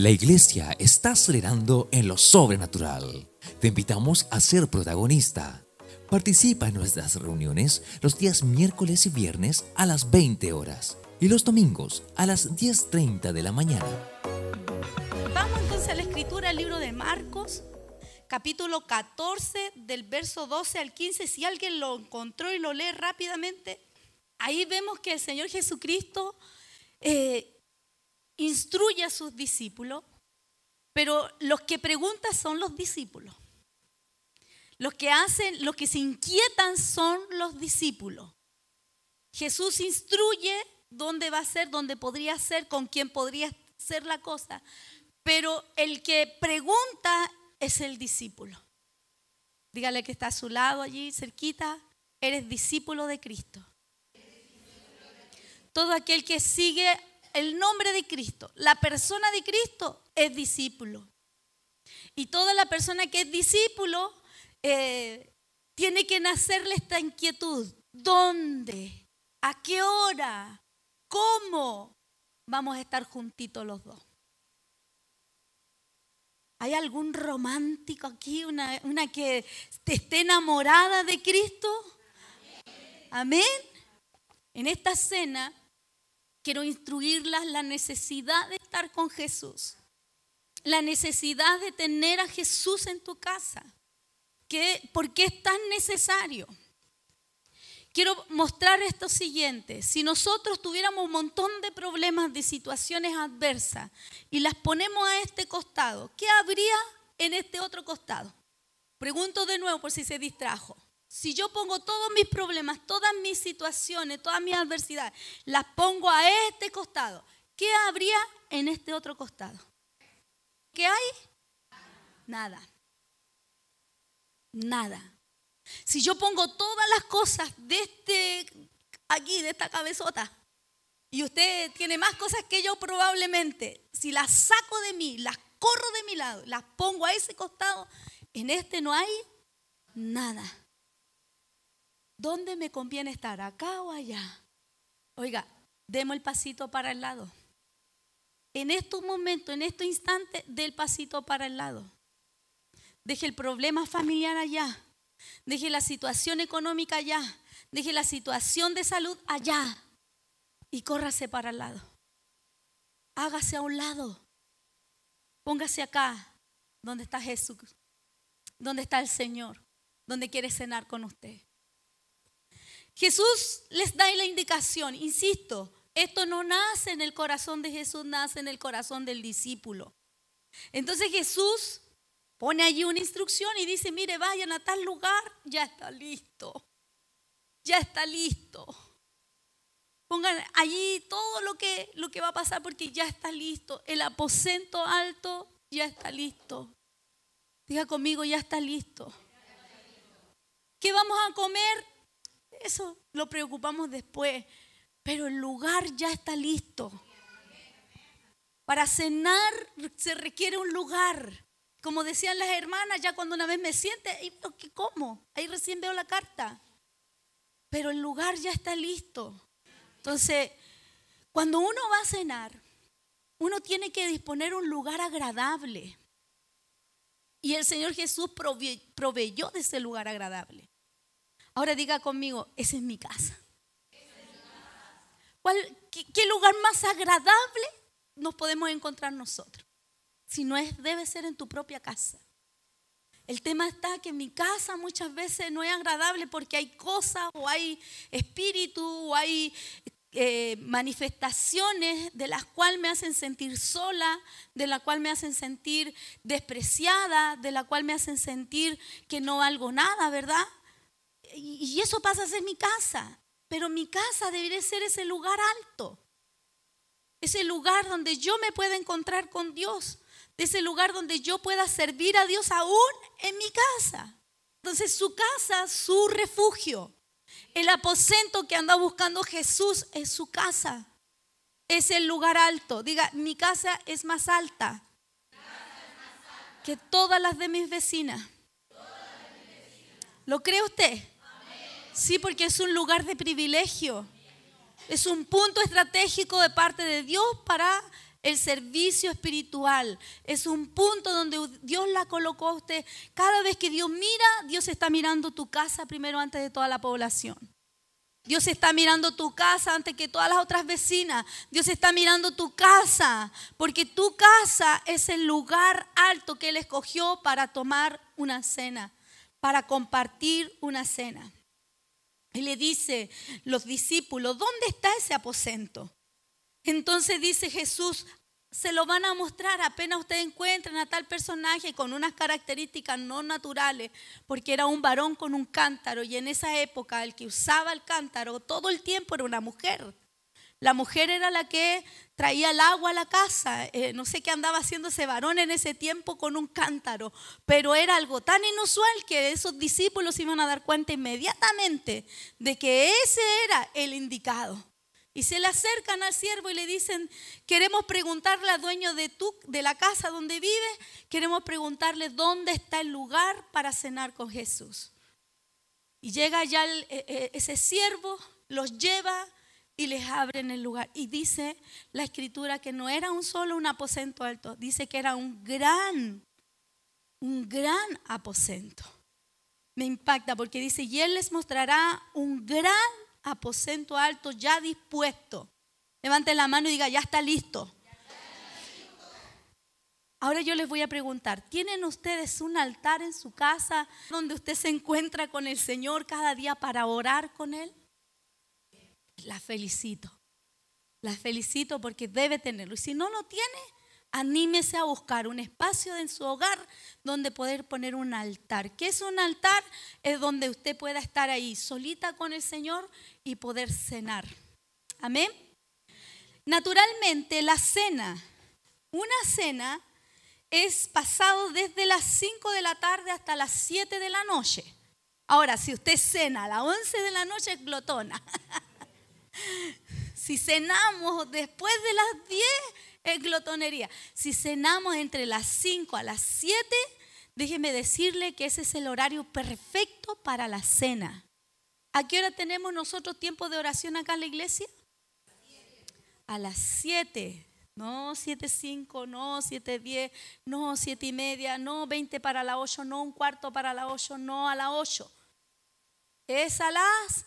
La iglesia está acelerando en lo sobrenatural. Te invitamos a ser protagonista. Participa en nuestras reuniones los días miércoles y viernes a las 20 horas y los domingos a las 10.30 de la mañana. Vamos entonces a la escritura, del libro de Marcos, capítulo 14, del verso 12 al 15. Si alguien lo encontró y lo lee rápidamente, ahí vemos que el Señor Jesucristo eh, instruye a sus discípulos, pero los que preguntan son los discípulos. Los que hacen, los que se inquietan son los discípulos. Jesús instruye dónde va a ser, dónde podría ser, con quién podría ser la cosa. Pero el que pregunta es el discípulo. Dígale que está a su lado allí, cerquita, eres discípulo de Cristo. Todo aquel que sigue el nombre de Cristo, la persona de Cristo es discípulo. Y toda la persona que es discípulo eh, tiene que nacerle esta inquietud. ¿Dónde? ¿A qué hora? ¿Cómo vamos a estar juntitos los dos? ¿Hay algún romántico aquí? ¿Una, una que esté enamorada de Cristo? Amén. En esta cena quiero instruirlas la necesidad de estar con Jesús, la necesidad de tener a Jesús en tu casa, ¿Por qué es tan necesario. Quiero mostrar esto siguiente, si nosotros tuviéramos un montón de problemas, de situaciones adversas y las ponemos a este costado, ¿qué habría en este otro costado? Pregunto de nuevo por si se distrajo. Si yo pongo todos mis problemas, todas mis situaciones, todas mis adversidades, las pongo a este costado, ¿qué habría en este otro costado? ¿Qué hay? Nada. Nada. Si yo pongo todas las cosas de este, aquí, de esta cabezota, y usted tiene más cosas que yo probablemente, si las saco de mí, las corro de mi lado, las pongo a ese costado, en este no hay nada. ¿Dónde me conviene estar? ¿Acá o allá? Oiga, demos el pasito para el lado. En estos momentos, en este instante, dé el pasito para el lado. Deje el problema familiar allá. Deje la situación económica allá. Deje la situación de salud allá. Y córrase para el lado. Hágase a un lado. Póngase acá, donde está Jesús, donde está el Señor, donde quiere cenar con usted. Jesús les da la indicación, insisto, esto no nace en el corazón de Jesús, nace en el corazón del discípulo. Entonces Jesús pone allí una instrucción y dice, mire, vayan a tal lugar, ya está listo, ya está listo. Pongan allí todo lo que, lo que va a pasar porque ya está listo. El aposento alto ya está listo. Diga conmigo, ya está listo. ¿Qué vamos a comer? Eso lo preocupamos después. Pero el lugar ya está listo. Para cenar se requiere un lugar. Como decían las hermanas, ya cuando una vez me siente, ¿qué como? Ahí recién veo la carta. Pero el lugar ya está listo. Entonces, cuando uno va a cenar, uno tiene que disponer un lugar agradable. Y el Señor Jesús proveyó de ese lugar agradable. Ahora diga conmigo, esa es mi casa. qué, lugar más agradable nos podemos encontrar nosotros? Si no es, debe ser en tu propia casa. El tema está que mi casa muchas veces no es agradable porque hay cosas o hay espíritu o hay eh, manifestaciones de las cuales me hacen sentir sola, de las cuales me hacen sentir despreciada, de las cuales me hacen sentir que no valgo nada, ¿verdad? y eso pasa a ser mi casa. Pero mi casa debería ser ese lugar alto. Ese lugar donde yo me pueda encontrar con Dios. Ese lugar donde yo pueda servir a Dios aún en mi casa. Entonces su casa, su refugio. El aposento que anda buscando Jesús es su casa. Es el lugar alto. Diga, mi casa es más alta que todas las de mis vecinas. ¿Lo cree usted? Sí, porque es un lugar de privilegio. Es un punto estratégico de parte de Dios para el servicio espiritual. Es un punto donde Dios la colocó a usted. Cada vez que Dios mira, Dios está mirando tu casa primero antes de toda la población. Dios está mirando tu casa antes que todas las otras vecinas. Dios está mirando tu casa, porque tu casa es el lugar alto que Él escogió para tomar una cena, para compartir una cena. Y le dice los discípulos, ¿dónde está ese aposento? Entonces dice Jesús, se lo van a mostrar apenas ustedes encuentren a tal personaje con unas características no naturales, porque era un varón con un cántaro y en esa época el que usaba el cántaro todo el tiempo era una mujer. La mujer era la que traía el agua a la casa. Eh, no sé qué andaba haciendo ese varón en ese tiempo con un cántaro, pero era algo tan inusual que esos discípulos iban a dar cuenta inmediatamente de que ese era el indicado. Y se le acercan al siervo y le dicen, queremos preguntarle al dueño de, tu, de la casa donde vive, queremos preguntarle dónde está el lugar para cenar con Jesús. Y llega ya eh, eh, ese siervo, los lleva, y les abren el lugar. Y dice la escritura que no era un solo un aposento alto, dice que era un gran, un gran aposento. Me impacta porque dice, y él les mostrará un gran aposento alto ya dispuesto. Levanten la mano y diga, ya está listo. Ahora yo les voy a preguntar, ¿tienen ustedes un altar en su casa donde usted se encuentra con el Señor cada día para orar con Él? la felicito. La felicito porque debe tenerlo. Y si no lo tiene, anímese a buscar un espacio en su hogar donde poder poner un altar. ¿Qué es un altar? Es donde usted pueda estar ahí solita con el Señor y poder cenar. Amén. Naturalmente, la cena, una cena es pasado desde las 5 de la tarde hasta las 7 de la noche. Ahora, si usted cena a las 11 de la noche, es glotona. Si cenamos después de las 10, es glotonería. Si cenamos entre las 5 a las 7, déjeme decirle que ese es el horario perfecto para la cena. ¿A qué hora tenemos nosotros tiempo de oración acá en la iglesia? A las 7. No, 7.5, no, 7.10, no, 7 y media, no, 20 para la 8, no, un cuarto para la 8, no, a la 8. Es a las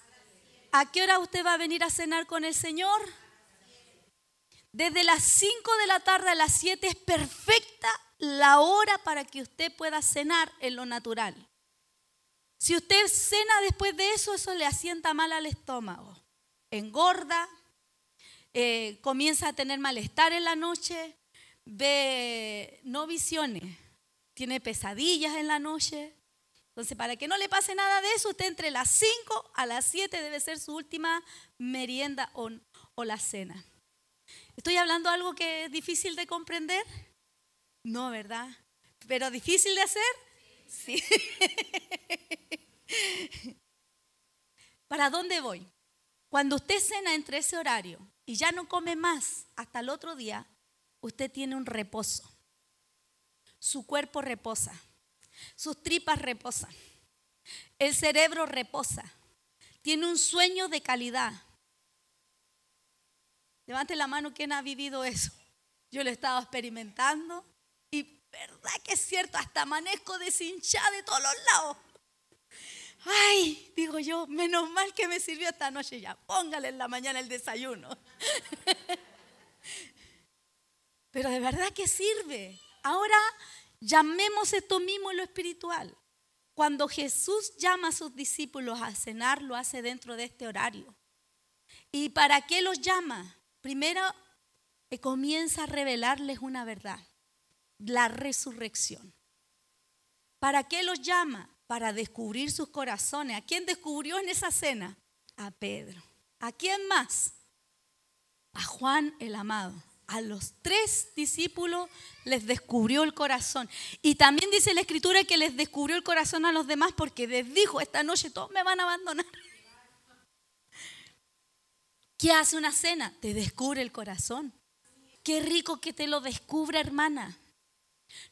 ¿A qué hora usted va a venir a cenar con el Señor? Desde las 5 de la tarde a las 7 es perfecta la hora para que usted pueda cenar en lo natural. Si usted cena después de eso, eso le asienta mal al estómago. Engorda, eh, comienza a tener malestar en la noche, ve no visiones, tiene pesadillas en la noche, entonces, para que no le pase nada de eso, usted entre las 5 a las 7 debe ser su última merienda o, la cena. ¿Estoy hablando algo que es difícil de comprender? No, ¿verdad? ¿Pero difícil de hacer? Sí. ¿Para dónde voy? Cuando usted cena entre ese horario y ya no come más hasta el otro día, usted tiene un reposo. Su cuerpo reposa sus tripas reposan, el cerebro reposa, tiene un sueño de calidad. Levante la mano quien ha vivido eso. Yo lo he estado experimentando y verdad que es cierto, hasta amanezco deshinchada de todos los lados. Ay, digo yo, menos mal que me sirvió esta noche ya. Póngale en la mañana el desayuno. Pero de verdad que sirve. Ahora Llamemos esto mismo lo espiritual. Cuando Jesús llama a sus discípulos a cenar, lo hace dentro de este horario. ¿Y para qué los llama? Primero eh, comienza a revelarles una verdad, la resurrección. ¿Para qué los llama? Para descubrir sus corazones. ¿A quién descubrió en esa cena? A Pedro. ¿A quién más? A Juan el amado a los tres discípulos les descubrió el corazón. Y también dice la escritura que les descubrió el corazón a los demás porque les dijo, esta noche todos me van a abandonar. ¿Qué hace una cena? Te descubre el corazón. Qué rico que te lo descubra, hermana.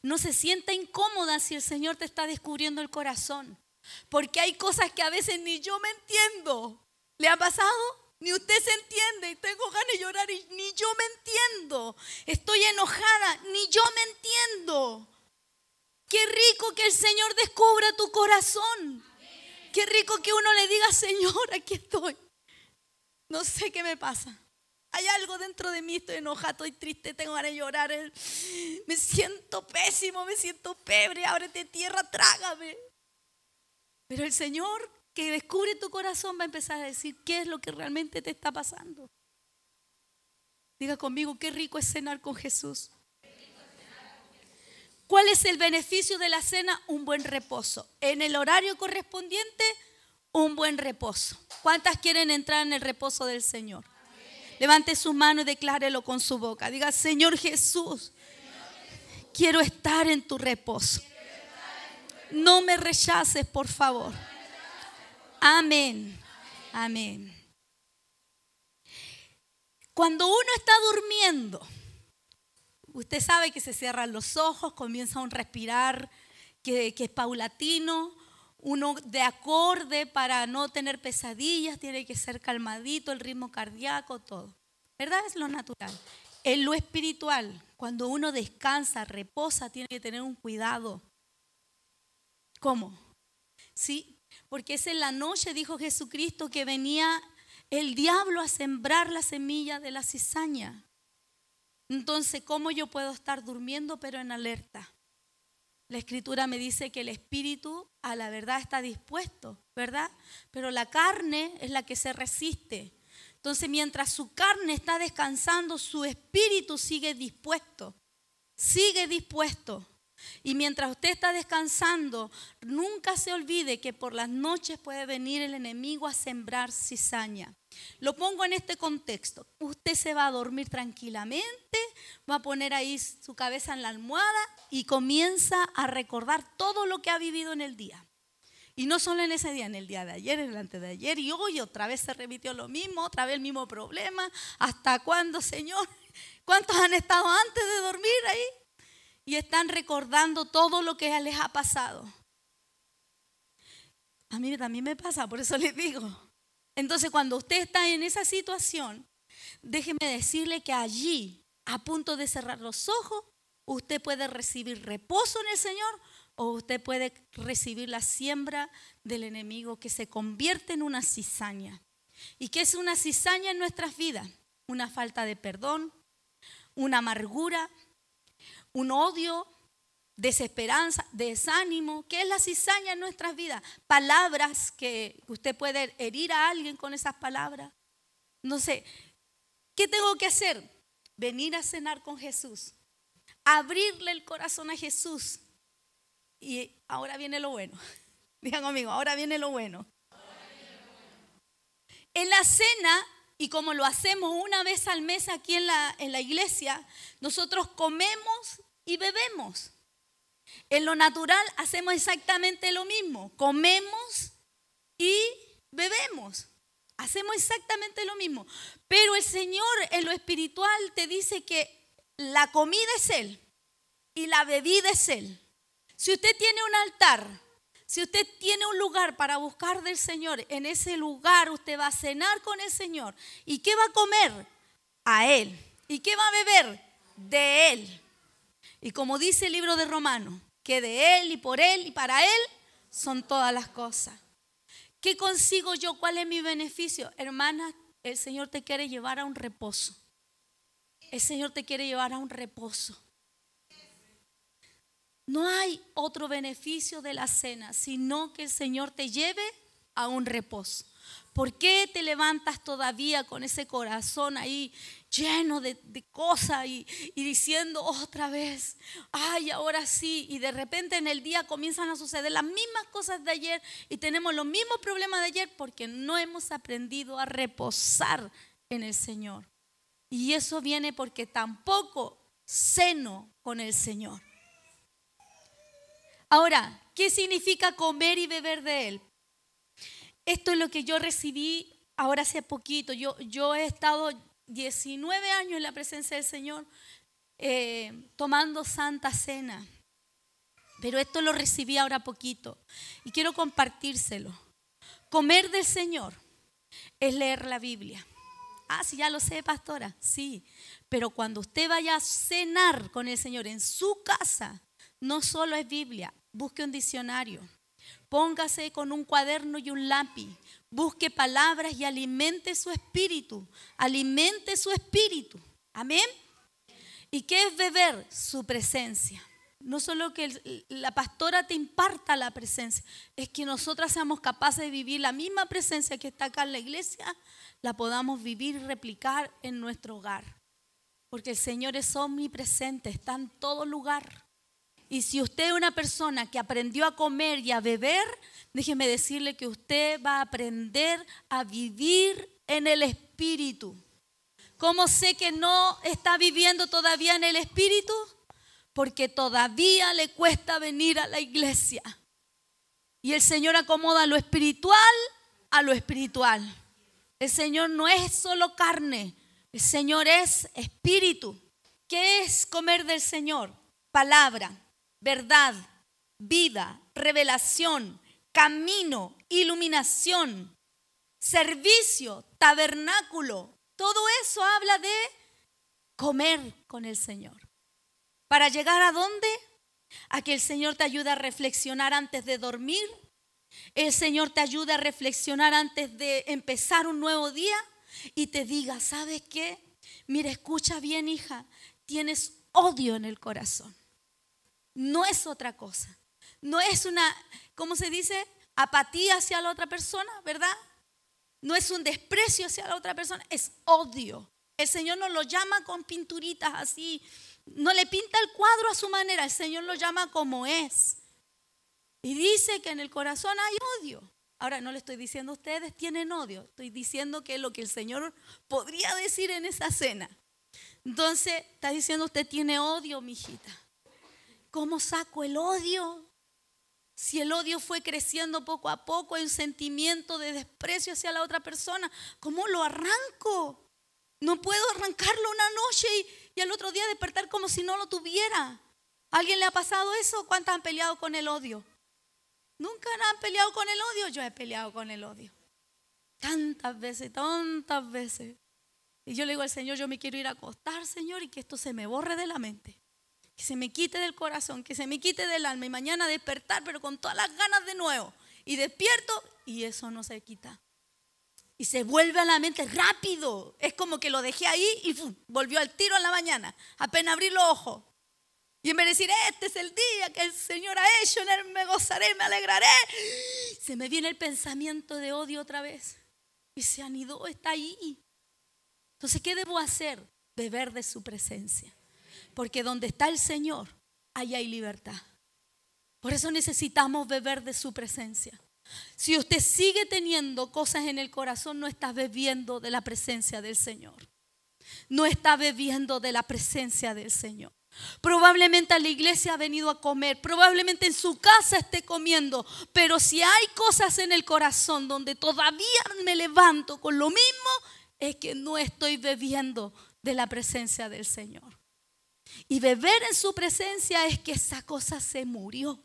No se sienta incómoda si el Señor te está descubriendo el corazón. Porque hay cosas que a veces ni yo me entiendo. ¿Le ha pasado? Ni usted se entiende, tengo ganas de llorar y ni yo me entiendo. Estoy enojada, ni yo me entiendo. Qué rico que el Señor descubra tu corazón. Qué rico que uno le diga, Señor, aquí estoy. No sé qué me pasa. Hay algo dentro de mí, estoy enojada, estoy triste, tengo ganas de llorar. Me siento pésimo, me siento pebre, ábrete tierra, trágame. Pero el Señor descubre tu corazón va a empezar a decir qué es lo que realmente te está pasando. Diga conmigo, qué rico es cenar con Jesús. ¿Cuál es el beneficio de la cena? Un buen reposo. En el horario correspondiente, un buen reposo. ¿Cuántas quieren entrar en el reposo del Señor? Levante su mano y declárelo con su boca. Diga, Señor Jesús, quiero estar en tu reposo. No me rechaces, por favor. Amén. Amén. Cuando uno está durmiendo, usted sabe que se cierran los ojos, comienza un respirar que, es paulatino, uno de acorde para no tener pesadillas, tiene que ser calmadito, el ritmo cardíaco, todo. ¿Verdad? Es lo natural. En lo espiritual, cuando uno descansa, reposa, tiene que tener un cuidado. ¿Cómo? ¿Sí? Porque es en la noche, dijo Jesucristo, que venía el diablo a sembrar la semilla de la cizaña. Entonces, ¿cómo yo puedo estar durmiendo pero en alerta? La escritura me dice que el espíritu a la verdad está dispuesto, ¿verdad? Pero la carne es la que se resiste. Entonces, mientras su carne está descansando, su espíritu sigue dispuesto, sigue dispuesto. Y mientras usted está descansando, nunca se olvide que por las noches puede venir el enemigo a sembrar cizaña. Lo pongo en este contexto. Usted se va a dormir tranquilamente, va a poner ahí su cabeza en la almohada y comienza a recordar todo lo que ha vivido en el día. Y no solo en ese día, en el día de ayer, en el antes de ayer y hoy otra vez se repitió lo mismo, otra vez el mismo problema. ¿Hasta cuándo, Señor? ¿Cuántos han estado antes de dormir ahí? y están recordando todo lo que les ha pasado. A mí también me pasa, por eso les digo. Entonces, cuando usted está en esa situación, déjeme decirle que allí, a punto de cerrar los ojos, usted puede recibir reposo en el Señor o usted puede recibir la siembra del enemigo que se convierte en una cizaña. ¿Y qué es una cizaña en nuestras vidas? Una falta de perdón, una amargura, un odio, desesperanza, desánimo, que es la cizaña en nuestras vidas. Palabras que usted puede herir a alguien con esas palabras. No sé, ¿qué tengo que hacer? Venir a cenar con Jesús, abrirle el corazón a Jesús. Y ahora viene lo bueno. Digan amigo, ahora viene lo bueno. En la cena y como lo hacemos una vez al mes aquí en la, en la iglesia, nosotros comemos y bebemos. En lo natural hacemos exactamente lo mismo. Comemos y bebemos. Hacemos exactamente lo mismo. Pero el Señor en lo espiritual te dice que la comida es Él y la bebida es Él. Si usted tiene un altar si usted tiene un lugar para buscar del Señor, en ese lugar usted va a cenar con el Señor. ¿Y qué va a comer? A Él. ¿Y qué va a beber? De Él. Y como dice el libro de Romanos, que de Él y por Él y para Él son todas las cosas. ¿Qué consigo yo? ¿Cuál es mi beneficio? Hermana, el Señor te quiere llevar a un reposo. El Señor te quiere llevar a un reposo. No hay otro beneficio de la cena, sino que el Señor te lleve a un reposo. ¿Por qué te levantas todavía con ese corazón ahí lleno de, cosas y, y, diciendo otra vez, ay, ahora sí? Y de repente en el día comienzan a suceder las mismas cosas de ayer y tenemos los mismos problemas de ayer porque no hemos aprendido a reposar en el Señor. Y eso viene porque tampoco ceno con el Señor. Ahora, ¿qué significa comer y beber de Él? Esto es lo que yo recibí ahora hace poquito. Yo, yo he estado 19 años en la presencia del Señor eh, tomando santa cena. Pero esto lo recibí ahora poquito y quiero compartírselo. Comer del Señor es leer la Biblia. Ah, sí, ya lo sé, pastora. Sí, pero cuando usted vaya a cenar con el Señor en su casa, no solo es Biblia, busque un diccionario, póngase con un cuaderno y un lápiz, busque palabras y alimente su espíritu, alimente su espíritu. Amén. ¿Y qué es beber? Su presencia. No solo que la pastora te imparta la presencia, es que nosotras seamos capaces de vivir la misma presencia que está acá en la iglesia, la podamos vivir y replicar en nuestro hogar. Porque el Señor es omnipresente, está en todo lugar. Y si usted es una persona que aprendió a comer y a beber, déjeme decirle que usted va a aprender a vivir en el Espíritu. ¿Cómo sé que no está viviendo todavía en el Espíritu? Porque todavía le cuesta venir a la iglesia. Y el Señor acomoda lo espiritual a lo espiritual. El Señor no es solo carne, el Señor es espíritu. ¿Qué es comer del Señor? Palabra verdad, vida, revelación, camino, iluminación, servicio, tabernáculo. Todo eso habla de comer con el Señor. ¿Para llegar a dónde? A que el Señor te ayude a reflexionar antes de dormir. El Señor te ayude a reflexionar antes de empezar un nuevo día y te diga, ¿sabes qué? Mira, escucha bien, hija, tienes odio en el corazón no es otra cosa. No es una, ¿cómo se dice? Apatía hacia la otra persona, ¿verdad? No es un desprecio hacia la otra persona, es odio. El Señor no lo llama con pinturitas así, no le pinta el cuadro a su manera, el Señor lo llama como es. Y dice que en el corazón hay odio. Ahora no le estoy diciendo a ustedes tienen odio, estoy diciendo que es lo que el Señor podría decir en esa cena. Entonces, está diciendo usted tiene odio, mijita. ¿Cómo saco el odio? Si el odio fue creciendo poco a poco, en sentimiento de desprecio hacia la otra persona, ¿cómo lo arranco? No puedo arrancarlo una noche y, al otro día despertar como si no lo tuviera. ¿Alguien le ha pasado eso? ¿Cuántas han peleado con el odio? Nunca han peleado con el odio. Yo he peleado con el odio. Tantas veces, tantas veces. Y yo le digo al Señor, yo me quiero ir a acostar, Señor, y que esto se me borre de la mente que se me quite del corazón, que se me quite del alma y mañana despertar, pero con todas las ganas de nuevo. Y despierto y eso no se quita. Y se vuelve a la mente rápido. Es como que lo dejé ahí y volvió al tiro en la mañana. Apenas abrí los ojos. Y en vez de decir, este es el día que el Señor ha hecho, en él me gozaré, me alegraré, se me viene el pensamiento de odio otra vez. Y se anidó, está ahí. Entonces, ¿qué debo hacer? Beber de su presencia. Porque donde está el Señor, ahí hay libertad. Por eso necesitamos beber de su presencia. Si usted sigue teniendo cosas en el corazón, no está bebiendo de la presencia del Señor. No está bebiendo de la presencia del Señor. Probablemente a la iglesia ha venido a comer, probablemente en su casa esté comiendo, pero si hay cosas en el corazón donde todavía me levanto con lo mismo, es que no estoy bebiendo de la presencia del Señor. Y beber en su presencia es que esa cosa se murió.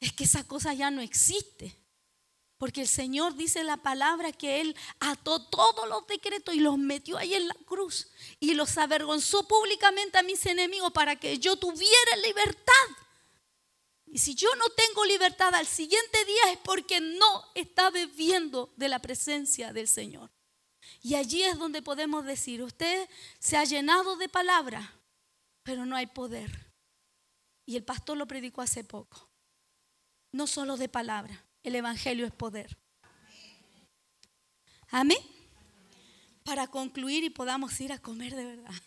Es que esa cosa ya no existe. Porque el Señor dice la palabra que Él ató todos los decretos y los metió ahí en la cruz y los avergonzó públicamente a mis enemigos para que yo tuviera libertad. Y si yo no tengo libertad al siguiente día es porque no está bebiendo de la presencia del Señor. Y allí es donde podemos decir, usted se ha llenado de palabra, pero no hay poder. Y el pastor lo predicó hace poco. No solo de palabra, el Evangelio es poder. Amén. Para concluir y podamos ir a comer de verdad.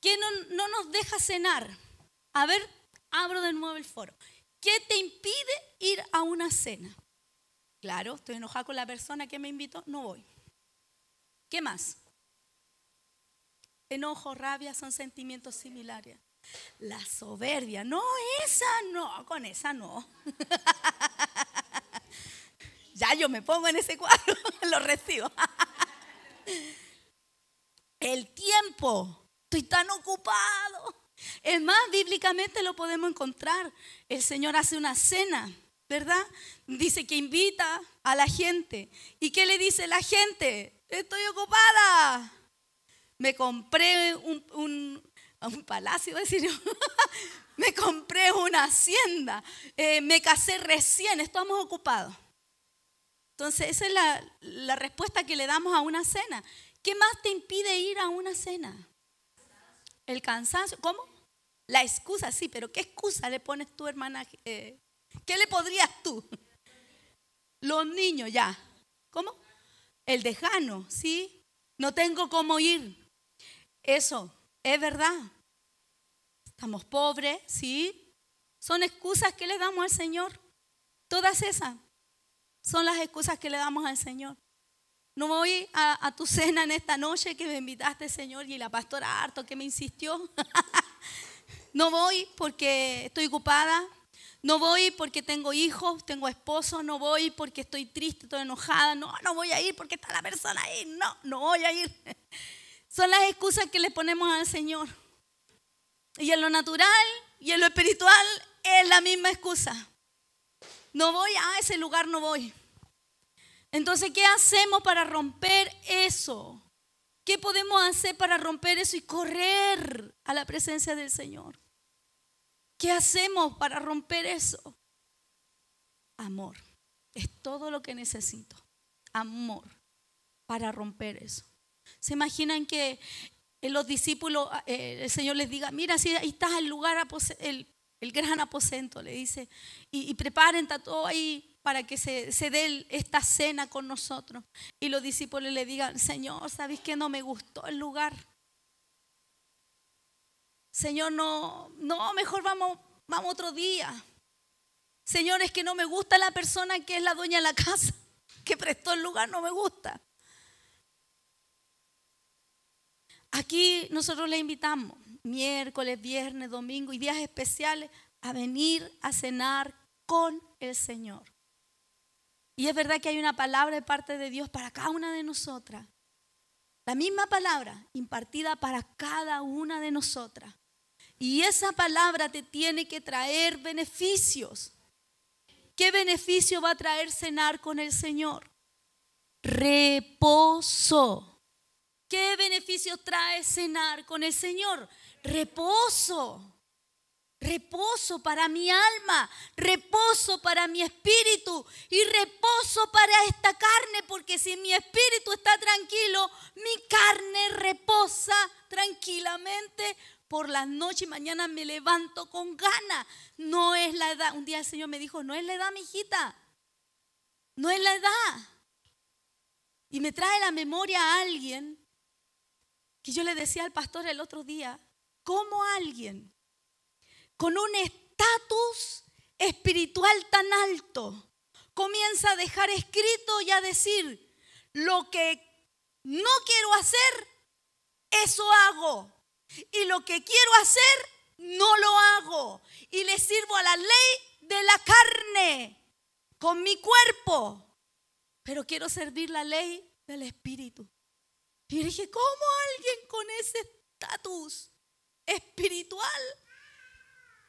¿Qué no, nos deja cenar? A ver, abro de nuevo el foro. ¿Qué te impide ir a una cena? Claro, estoy enojada con la persona que me invitó, no voy. ¿Qué más? enojo, rabia son sentimientos similares. La soberbia, no, esa no, con esa no. ya yo me pongo en ese cuadro, lo recibo. El tiempo, estoy tan ocupado. Es más, bíblicamente lo podemos encontrar. El Señor hace una cena, ¿verdad? Dice que invita a la gente. ¿Y qué le dice la gente? Estoy ocupada me compré un, palacio, decir me compré una hacienda, eh, me casé recién, estamos ocupados. Entonces, esa es la, respuesta que le damos a una cena. ¿Qué más te impide ir a una cena? El cansancio. ¿Cómo? La excusa, sí, pero ¿qué excusa le pones tú, hermana? Eh, ¿Qué le podrías tú? Los niños, ya. ¿Cómo? El dejano, sí. No tengo cómo ir. Eso, es verdad. Estamos pobres, ¿sí? Son excusas que le damos al Señor. Todas esas son las excusas que le damos al Señor. No voy a, tu cena en esta noche que me invitaste, Señor, y la pastora harto que me insistió. no voy porque estoy ocupada, no voy porque tengo hijos, tengo esposo, no voy porque estoy triste, estoy enojada, no, no voy a ir porque está la persona ahí, no, no voy a ir. Son las excusas que le ponemos al Señor. Y en lo natural y en lo espiritual es la misma excusa. No voy a ese lugar, no voy. Entonces, ¿qué hacemos para romper eso? ¿Qué podemos hacer para romper eso y correr a la presencia del Señor? ¿Qué hacemos para romper eso? Amor. Es todo lo que necesito. Amor para romper eso. ¿Se imaginan que los discípulos, ah, eh, el Señor les diga, mira, si ahí estás el lugar, el, gran aposento, le dice, y, preparen, está todo ahí para que se, dé esta cena con nosotros. Y los discípulos le digan, Señor, ¿sabéis que no me gustó el lugar? Señor, no, no, mejor vamos, vamos otro día. Señor, es que no me gusta la persona que es la dueña de la casa, que prestó el lugar, no me gusta. Aquí nosotros le invitamos miércoles, viernes, domingo y días especiales a venir a cenar con el Señor. Y es verdad que hay una palabra de parte de Dios para cada una de nosotras. La misma palabra impartida para cada una de nosotras. Y esa palabra te tiene que traer beneficios. ¿Qué beneficio va a traer cenar con el Señor? Reposo. ¿Qué beneficios trae cenar con el Señor? Reposo. Reposo para mi alma, reposo para mi espíritu y reposo para esta carne, porque si mi espíritu está tranquilo, mi carne reposa tranquilamente por la noche y mañana me levanto con gana. No es la edad, un día el Señor me dijo, no es la edad, mi hijita, no es la edad. Y me trae la memoria a alguien que yo le decía al pastor el otro día, ¿cómo alguien con un estatus espiritual tan alto comienza a dejar escrito y a decir, lo que no quiero hacer, eso hago. Y lo que quiero hacer, no lo hago. Y le sirvo a la ley de la carne, con mi cuerpo. Pero quiero servir la ley del Espíritu. Y yo dije, ¿cómo alguien con ese estatus espiritual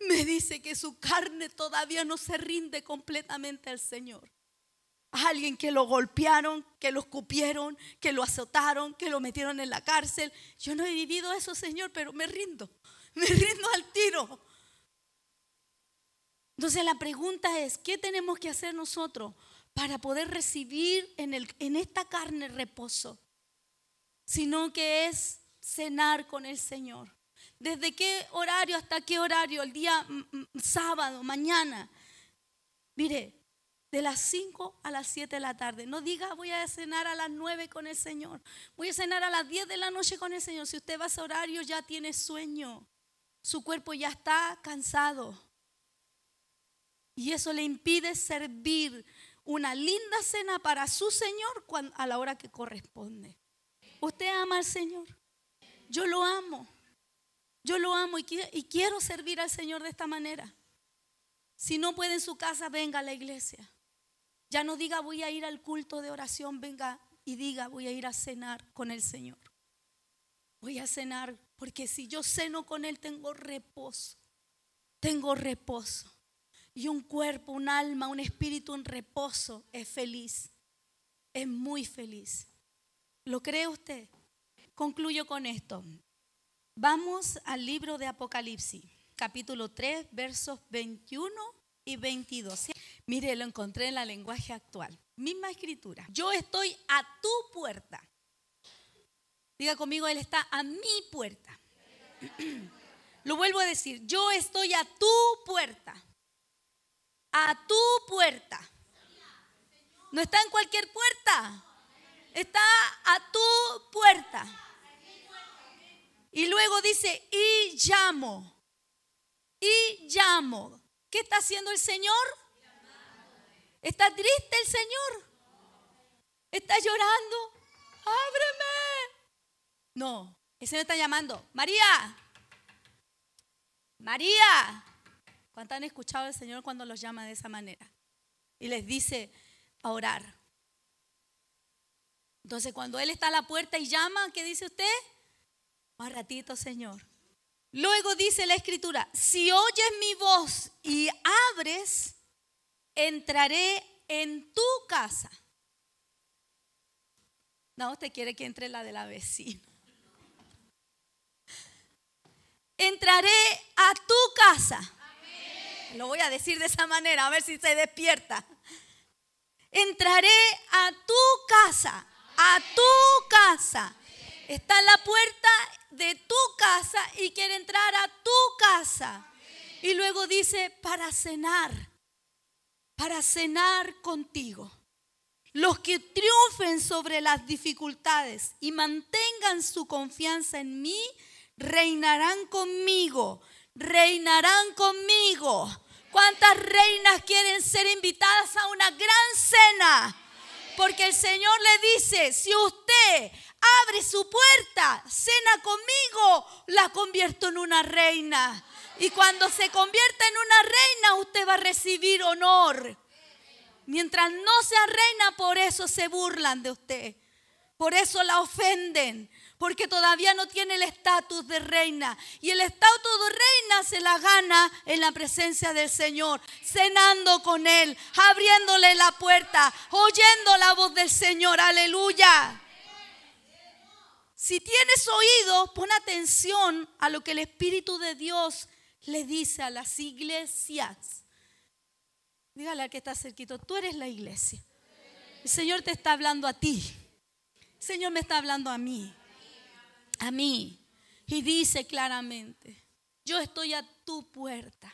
me dice que su carne todavía no se rinde completamente al Señor? alguien que lo golpearon, que lo escupieron, que lo azotaron, que lo metieron en la cárcel. Yo no he vivido eso, Señor, pero me rindo. Me rindo al tiro. Entonces la pregunta es, ¿qué tenemos que hacer nosotros para poder recibir en esta carne reposo? sino que es cenar con el Señor. ¿Desde qué horario hasta qué horario? El día mm, mm, sábado, mañana. Mire, de las 5 a las 7 de la tarde. No diga voy a cenar a las 9 con el Señor. Voy a cenar a las 10 de la noche con el Señor. Si usted va a ese horario ya tiene sueño. Su cuerpo ya está cansado. Y eso le impide servir una linda cena para su Señor a la hora que corresponde. Usted ama al Señor. Yo lo amo. Yo lo amo y, quiero servir al Señor de esta manera. Si no puede en su casa, venga a la iglesia. Ya no diga voy a ir al culto de oración, venga y diga voy a ir a cenar con el Señor. Voy a cenar porque si yo ceno con Él tengo reposo. Tengo reposo. Y un cuerpo, un alma, un espíritu en reposo es feliz. Es muy feliz. ¿Lo cree usted? Concluyo con esto. Vamos al libro de Apocalipsis, capítulo 3, versos 21 y 22. Mire, lo encontré en la lenguaje actual. Misma escritura. Yo estoy a tu puerta. Diga conmigo, Él está a mi puerta. Lo vuelvo a decir, yo estoy a tu puerta. A tu puerta. No está en cualquier puerta. Está a tu puerta. Y luego dice, y llamo. Y llamo. ¿Qué está haciendo el Señor? ¿Está triste el Señor? ¿Está llorando? ¡Ábreme! No, el Señor está llamando. María, María. ¿Cuánto han escuchado el Señor cuando los llama de esa manera? Y les dice a orar. Entonces, cuando Él está a la puerta y llama, ¿qué dice usted? Un ratito, Señor. Luego dice la escritura, si oyes mi voz y abres, entraré en tu casa. No, usted quiere que entre la de la vecina. Entraré a tu casa. Lo voy a decir de esa manera, a ver si se despierta. Entraré a tu casa a tu casa. Está en la puerta de tu casa y quiere entrar a tu casa. Y luego dice, para cenar, para cenar contigo. Los que triunfen sobre las dificultades y mantengan su confianza en mí, reinarán conmigo, reinarán conmigo. ¿Cuántas reinas quieren ser invitadas a una gran cena? Porque el Señor le dice, si usted abre su puerta, cena conmigo, la convierto en una reina. Y cuando se convierta en una reina, usted va a recibir honor. Mientras no sea reina, por eso se burlan de usted. Por eso la ofenden. Porque todavía no tiene el estatus de reina. Y el estatus de reina la gana en la presencia del Señor, cenando con Él, abriéndole la puerta, oyendo la voz del Señor. Aleluya. Si tienes oídos pon atención a lo que el Espíritu de Dios le dice a las iglesias. Dígale al que está cerquito, tú eres la iglesia. El Señor te está hablando a ti. El Señor me está hablando a mí. A mí. Y dice claramente, yo estoy a tu puerta.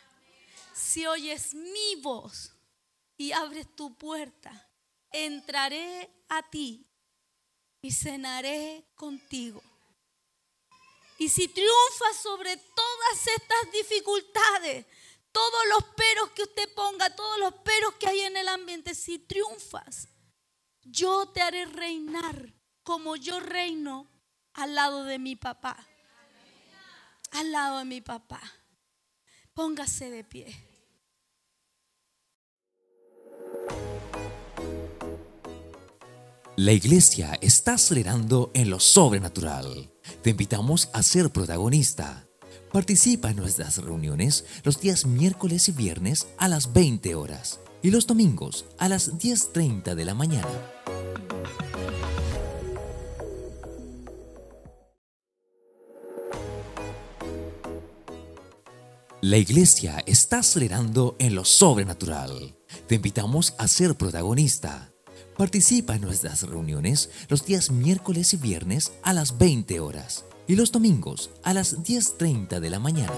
Si oyes mi voz y abres tu puerta, entraré a ti y cenaré contigo. Y si triunfas sobre todas estas dificultades, todos los peros que usted ponga, todos los peros que hay en el ambiente, si triunfas, yo te haré reinar como yo reino al lado de mi papá al lado de mi papá. Póngase de pie. La iglesia está acelerando en lo sobrenatural. Te invitamos a ser protagonista. Participa en nuestras reuniones los días miércoles y viernes a las 20 horas y los domingos a las 10.30 de la mañana. La iglesia está acelerando en lo sobrenatural. Te invitamos a ser protagonista. Participa en nuestras reuniones los días miércoles y viernes a las 20 horas y los domingos a las 10.30 de la mañana.